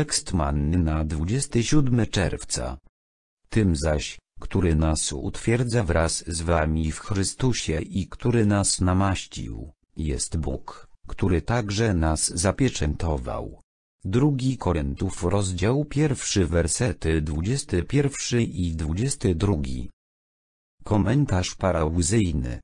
Tekst manny na 27 czerwca. Tym zaś, który nas utwierdza wraz z wami w Chrystusie i który nas namaścił, jest Bóg, który także nas zapieczętował. 2 Korentów rozdział 1 wersety 21 i 22. Komentarz parałzyjny.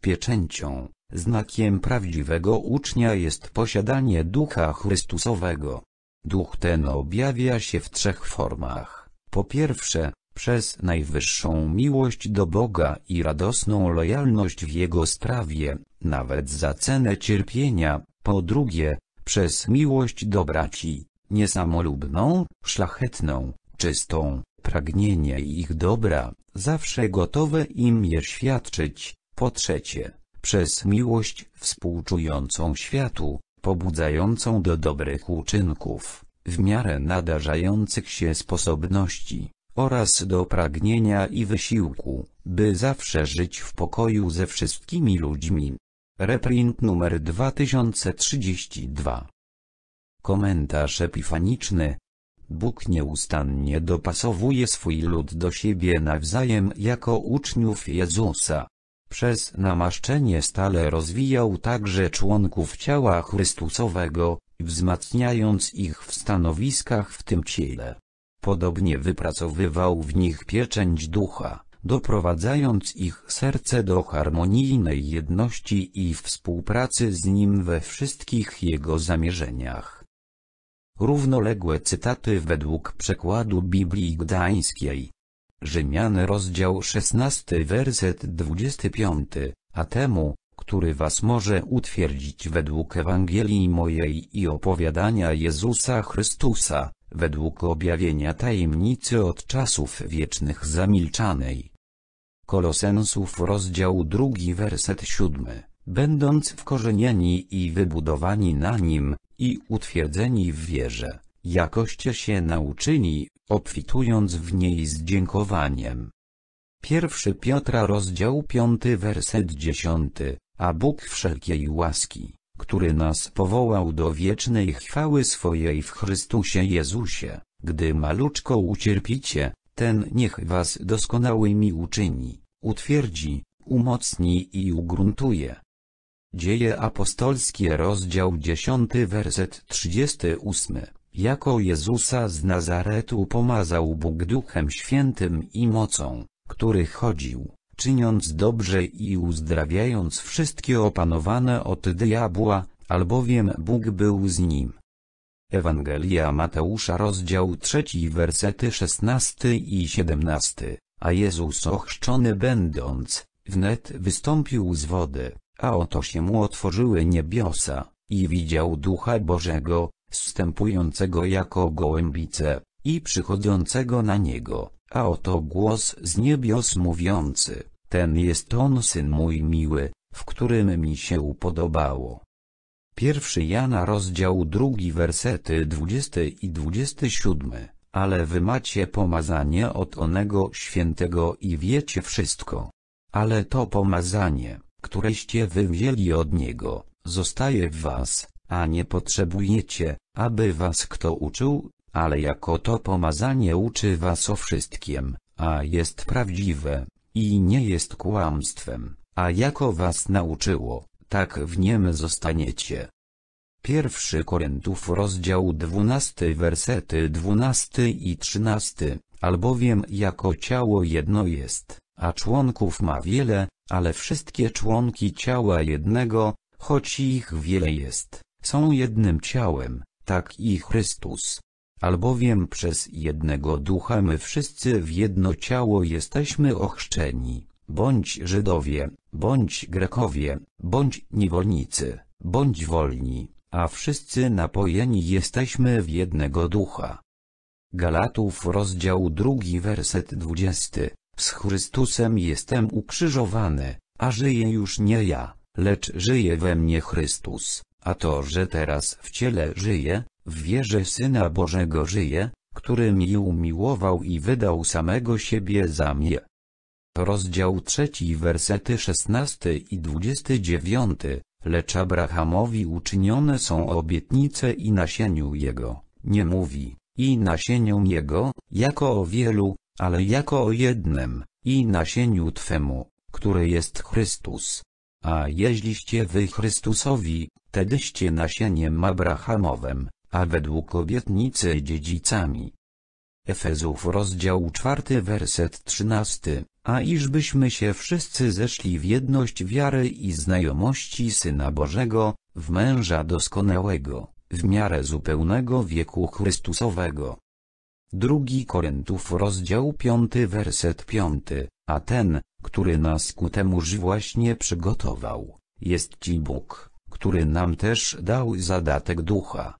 Pieczęcią, znakiem prawdziwego ucznia jest posiadanie Ducha Chrystusowego. Duch ten objawia się w trzech formach. Po pierwsze, przez najwyższą miłość do Boga i radosną lojalność w Jego sprawie, nawet za cenę cierpienia, po drugie, przez miłość do braci, niesamolubną, szlachetną, czystą, pragnienie ich dobra, zawsze gotowe im je świadczyć, po trzecie, przez miłość współczującą światu, pobudzającą do dobrych uczynków, w miarę nadarzających się sposobności, oraz do pragnienia i wysiłku, by zawsze żyć w pokoju ze wszystkimi ludźmi. Reprint numer 2032 Komentarz epifaniczny Bóg nieustannie dopasowuje swój lud do siebie nawzajem jako uczniów Jezusa. Przez namaszczenie stale rozwijał także członków ciała Chrystusowego, wzmacniając ich w stanowiskach w tym ciele. Podobnie wypracowywał w nich pieczęć ducha, doprowadzając ich serce do harmonijnej jedności i współpracy z nim we wszystkich jego zamierzeniach. Równoległe cytaty według przekładu Biblii Gdańskiej Rzymian rozdział 16 werset 25, a temu, który was może utwierdzić według Ewangelii mojej i opowiadania Jezusa Chrystusa, według objawienia tajemnicy od czasów wiecznych zamilczanej. Kolosensów rozdział 2 werset 7, będąc wkorzenieni i wybudowani na nim, i utwierdzeni w wierze, jakoście się nauczyli, obfitując w niej z dziękowaniem. Pierwszy Piotra rozdział 5 werset 10, a Bóg wszelkiej łaski, który nas powołał do wiecznej chwały swojej w Chrystusie Jezusie, gdy maluczko ucierpicie, ten niech was doskonałymi uczyni, utwierdzi, umocni i ugruntuje. Dzieje apostolskie rozdział 10 werset 38 jako Jezusa z Nazaretu pomazał Bóg Duchem Świętym i mocą, który chodził, czyniąc dobrze i uzdrawiając wszystkie opanowane od diabła, albowiem Bóg był z nim. Ewangelia Mateusza rozdział 3 wersety 16 i 17, a Jezus ochrzczony będąc, wnet wystąpił z wody, a oto się mu otworzyły niebiosa, i widział Ducha Bożego, wstępującego jako gołębice, i przychodzącego na niego, a oto głos z niebios mówiący, ten jest on syn mój miły, w którym mi się upodobało. Pierwszy Jana rozdział drugi wersety 20 i 27, ale wy macie pomazanie od onego świętego i wiecie wszystko. Ale to pomazanie, któreście wy wzięli od niego, zostaje w was a nie potrzebujecie, aby was kto uczył, ale jako to pomazanie uczy was o wszystkim, a jest prawdziwe, i nie jest kłamstwem, a jako was nauczyło, tak w niem zostaniecie. Pierwszy Koryntów rozdział 12 wersety 12 i 13, albowiem jako ciało jedno jest, a członków ma wiele, ale wszystkie członki ciała jednego, choć ich wiele jest, są jednym ciałem, tak i Chrystus. Albowiem przez jednego ducha my wszyscy w jedno ciało jesteśmy ochrzczeni, bądź Żydowie, bądź Grekowie, bądź niewolnicy, bądź wolni, a wszyscy napojeni jesteśmy w jednego ducha. Galatów rozdział drugi werset dwudziesty. Z Chrystusem jestem ukrzyżowany, a żyję już nie ja, lecz żyje we mnie Chrystus. A to, że teraz w ciele żyje, w wierze Syna Bożego żyje, który mi umiłował i wydał samego siebie za mnie. Rozdział trzeci wersety 16 i 29 Lecz Abrahamowi uczynione są obietnice i nasieniu jego, nie mówi, i nasieniu jego, jako o wielu, ale jako o jednym, i nasieniu Twemu, który jest Chrystus. A jeźliście wy Chrystusowi, tedyście nasieniem Abrahamowem, a według obietnicy dziedzicami. Efezów rozdział 4 werset 13, a iżbyśmy się wszyscy zeszli w jedność wiary i znajomości Syna Bożego, w męża doskonałego, w miarę zupełnego wieku Chrystusowego. 2 Koryntów rozdział 5 werset 5, a ten, który nas ku temuż właśnie przygotował, jest Ci Bóg, który nam też dał zadatek ducha.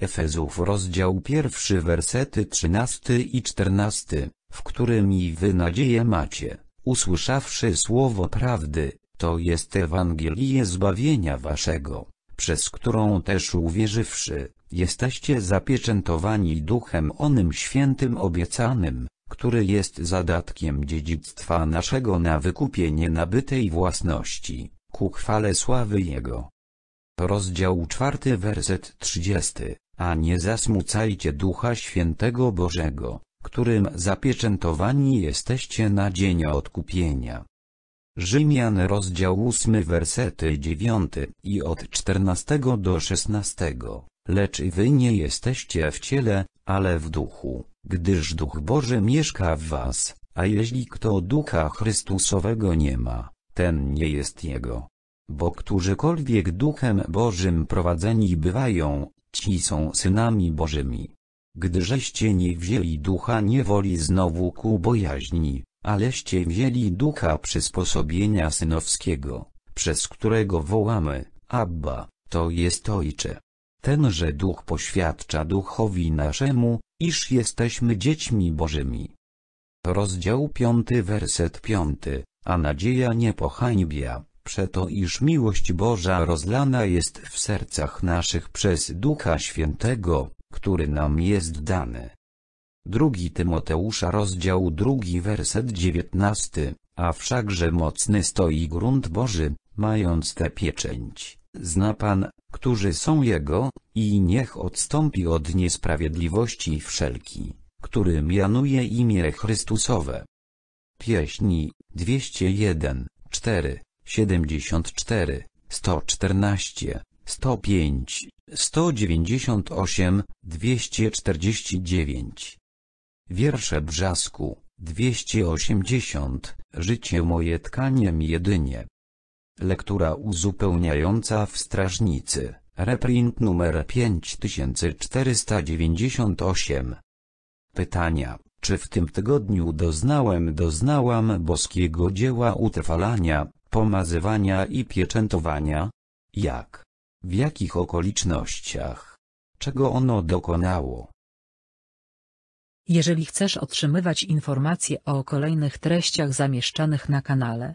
Efezów rozdział pierwszy wersety 13 i 14, w którym i wy nadzieję macie, usłyszawszy słowo prawdy, to jest Ewangelię zbawienia waszego, przez którą też uwierzywszy, jesteście zapieczętowani duchem onym świętym obiecanym, który jest zadatkiem dziedzictwa naszego na wykupienie nabytej własności, ku chwale sławy Jego. Rozdział czwarty werset 30, a nie zasmucajcie Ducha Świętego Bożego, którym zapieczętowani jesteście na dzień odkupienia. Rzymian rozdział 8 wersety 9 i od 14 do 16. Lecz wy nie jesteście w ciele, ale w duchu gdyż Duch Boży mieszka w was, a jeśli kto Ducha Chrystusowego nie ma, ten nie jest Jego. Bo którzykolwiek Duchem Bożym prowadzeni bywają, ci są synami Bożymi. Gdyżeście nie wzięli Ducha niewoli znowu ku bojaźni, aleście wzięli Ducha przysposobienia synowskiego, przez którego wołamy, Abba, to jest Ojcze. Tenże Duch poświadcza Duchowi naszemu, iż jesteśmy dziećmi Bożymi. Rozdział 5 werset 5, a nadzieja nie pohańbia, przeto iż miłość Boża rozlana jest w sercach naszych przez Ducha Świętego, który nam jest dany. Drugi Tymoteusza rozdział drugi werset 19, a wszakże mocny stoi grunt Boży, mając tę pieczęć Zna Pan, którzy są Jego, i niech odstąpi od niesprawiedliwości wszelki, który mianuje imię Chrystusowe. Pieśni 201, 4, 74, 114, 105, 198, 249. Wiersze Brzasku, 280, Życie moje tkaniem jedynie. Lektura uzupełniająca w strażnicy, reprint numer 5498. Pytania, czy w tym tygodniu doznałem doznałam boskiego dzieła utrwalania, pomazywania i pieczętowania? Jak? W jakich okolicznościach? Czego ono dokonało? Jeżeli chcesz otrzymywać informacje o kolejnych treściach zamieszczanych na kanale,